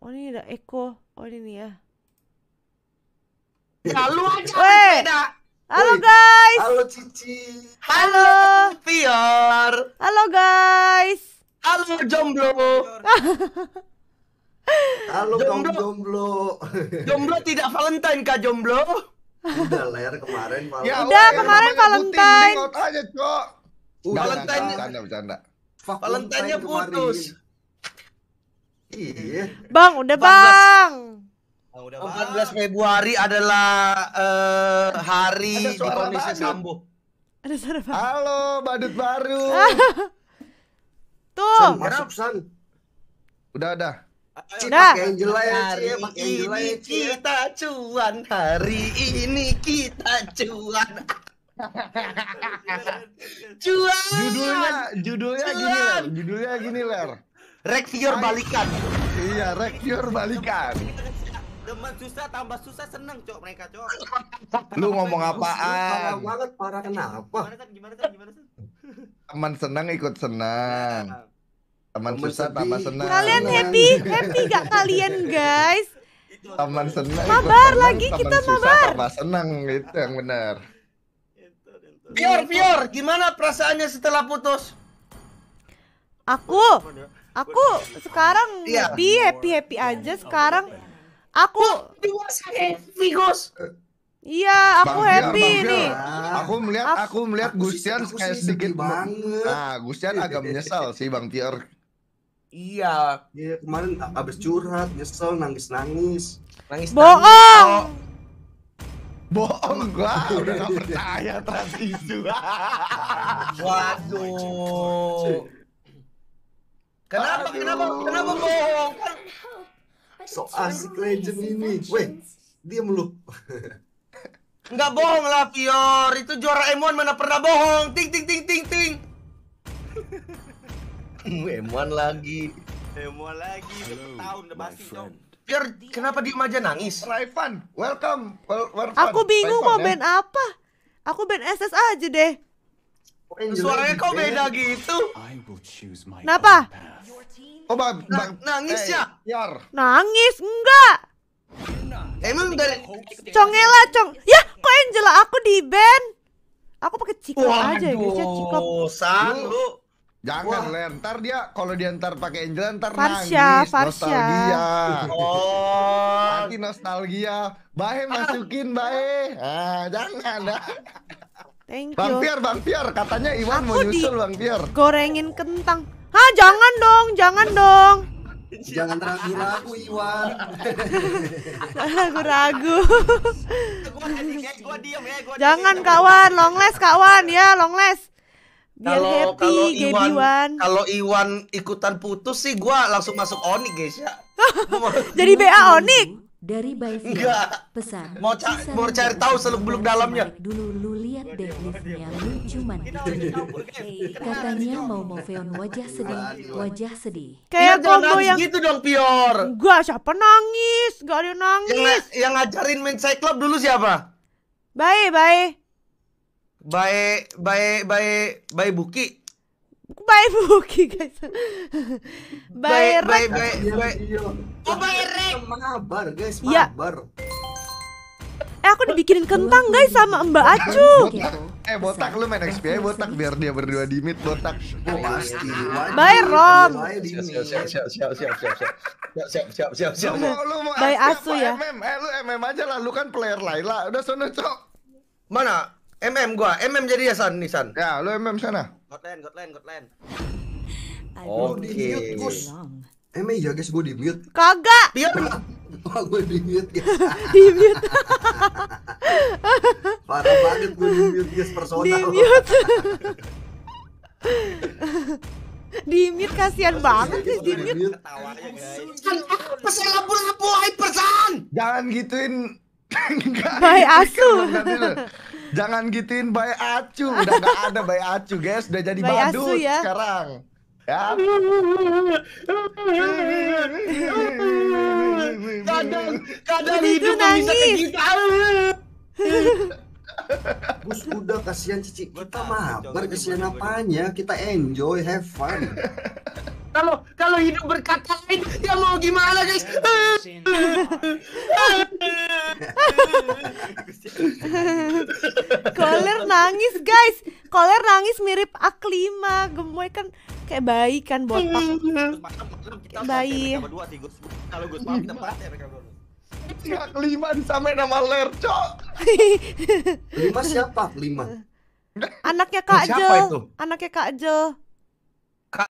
Oh ini ada Eko. Oh ini nih ya. Halo, aja Halo guys. Halo Cici. Halo. Fior. Halo guys. Halo jomblo. Halo jomblo. jomblo. jomblo tidak Valentine kak jomblo. Udah ler kemarin malam. Ya, Udah layar, kemarin Valentine. Aja, Valentine. Bercanda, bercanda. Valentine-nya putus. Kemarin. Iya. Bang, udah bang. Oh, bang, udah 14 Februari adalah uh, hari di komisi Sambo. Ada suara Halo, badut baru. Tuh. masuk San. Udah ada. Udah. Pakai jelek hari ya, ini kita cuan hari ini kita cuan. cuan. Judulnya judulnya cuan. gini ler, judulnya gini ler Rexior balikan. Iya, Rexior balikan. Demen susah tambah susah seneng cok mereka cok. Lu ngomong apaan? Parah banget parah kenapa? Gimana kan gimana kan gimana Teman seneng ikut senang. Teman susah tambah senang. Kalian happy? Happy gak kalian guys? Teman seneng. Mabar lagi kita mabar. Tambah senang itu yang benar. Pior, Pior, gimana perasaannya setelah putus? Aku aku sekarang yeah. Iya. happy happy happy aja sekarang aku happy Gus Iya, aku happy bang nih. Aku melihat aku, aku melihat Gustian kayak sedikit banget. Nah, Gustian agak menyesal sih Bang Tier. Iya, iya kemarin abis curhat, nyesel, nangis nangis. Nangis Bohong. Bohong gua udah gak percaya transisi. Waduh. Kenapa? Aduh. Kenapa? Kenapa bohong? Kan... So asik legend ini. Weh, diam lu. Enggak bohong lah, Fior. Itu juara M1 mana pernah bohong. Ting ting ting ting ting. M1 lagi. M1 lagi. tahun udah pasti dong. Fior, kenapa diem aja nangis? Raifan, welcome. Well, welcome. Aku bingung Raifan, mau ya? apa. Aku band SS aja deh. Suaranya kok beda gitu? Kenapa? Oh, bang, bang. nangis eh, ya? Nangis? Enggak. Emang dari Congela cong. Ya, kok Angela aku di band? Aku pakai cikop aja ya biasanya cikap. Bosan lu. Jangan lah, ntar dia kalau dia ntar pakai Angela ntar Farsha, nangis Farsha. nostalgia. Oh, nanti nostalgia. Bae masukin bae. Ah, jangan dah. Thank you. Bang Piar, Bang Piar, katanya Iwan Aku mau nyusul Bang Piar. Gorengin kentang. Ha, jangan dong, jangan dong. Jangan ragu-ragu Iwan. Ragu-ragu. Jangan kawan, longles kawan ya, longles biar kalo, happy kalau Iwan, Iwan. Kalau Iwan ikutan putus sih gua langsung masuk Onik guys ya. Jadi BA Onik dari bayi Enggak. Pesan. Mau cari mau cari tahu seluk beluk dalamnya. Dulu lu lihat deh liftnya lucu cuman gitu. Katanya mau mau feon wajah sedih, wajah sedih. Kayak iya, combo yang gitu dong Pior. gua siapa nangis? gak ada nangis. Yang, ngajarin main cyclop dulu siapa? Baik, baik. Baik, baik, baik, baik Buki. Bye Buki guys. Bye Rek. Bye bye bye. Oh bye Rek. Mabar guys, mabar. Ya. Eh aku dibikinin kentang guys sama Mbak Acu. Eh botak lu main XP botak biar dia berdua di mid botak. Oh pasti. Bye Rom. Siap siap siap siap siap siap. Siap siap siap siap. Lu mau lu mau Bye ya. MM eh lu MM aja lah lu kan player Laila. Udah sono cok. Mana? MM gua, MM jadi ya San, Nisan. Ya, lu MM sana. Oke. Emang eh, iya guys gue di mute. Kagak. Dia oh, gue di mute guys. di mute. banget gue di mute guys personal. Di mute. kasihan banget sih di mute. Pesan Jangan gituin Enggak. Baik kan asu. Jangan gituin baik acu, udah nggak ada baik acu, guys. Udah jadi bay badut asu, ya. sekarang. Ya. kadang kadang Udah hidup nangis. bisa kita. Gitu. Bus udah kasihan Cici. Kita mabar kasihan apanya? Kita enjoy, have fun. Kalau kalau hidup berkata lain, ya mau gimana, guys? Koler nangis guys Koler nangis mirip A5 Gemoy kan kayak bayi kan botak hmm. Bayi Kalau Gus maaf kita empat ya Kelima disamain nama Ler, cok. Lima siapa? Lima. Anaknya Kak Jel. Anaknya Kak Jel.